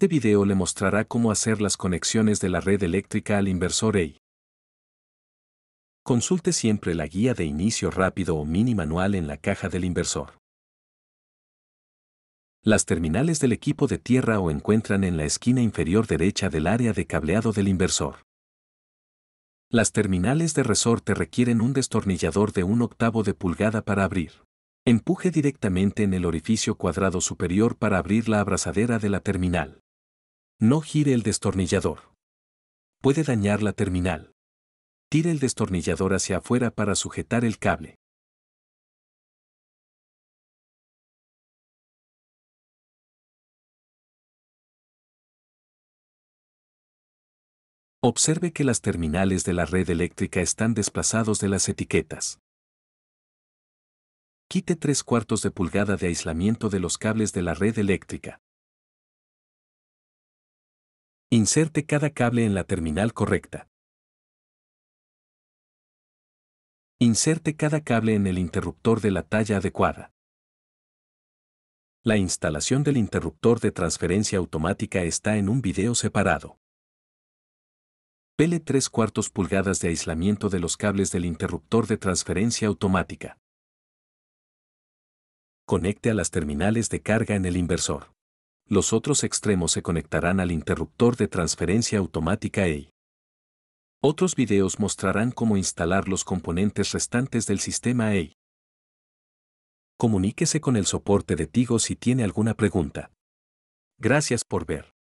este video le mostrará cómo hacer las conexiones de la red eléctrica al inversor EI. Consulte siempre la guía de inicio rápido o mini manual en la caja del inversor. Las terminales del equipo de tierra o encuentran en la esquina inferior derecha del área de cableado del inversor. Las terminales de resorte requieren un destornillador de un octavo de pulgada para abrir. Empuje directamente en el orificio cuadrado superior para abrir la abrazadera de la terminal. No gire el destornillador. Puede dañar la terminal. Tire el destornillador hacia afuera para sujetar el cable. Observe que las terminales de la red eléctrica están desplazados de las etiquetas. Quite tres cuartos de pulgada de aislamiento de los cables de la red eléctrica. Inserte cada cable en la terminal correcta. Inserte cada cable en el interruptor de la talla adecuada. La instalación del interruptor de transferencia automática está en un video separado. Pele 3 cuartos pulgadas de aislamiento de los cables del interruptor de transferencia automática. Conecte a las terminales de carga en el inversor los otros extremos se conectarán al interruptor de transferencia automática EI. Otros videos mostrarán cómo instalar los componentes restantes del sistema EI. Comuníquese con el soporte de Tigo si tiene alguna pregunta. Gracias por ver.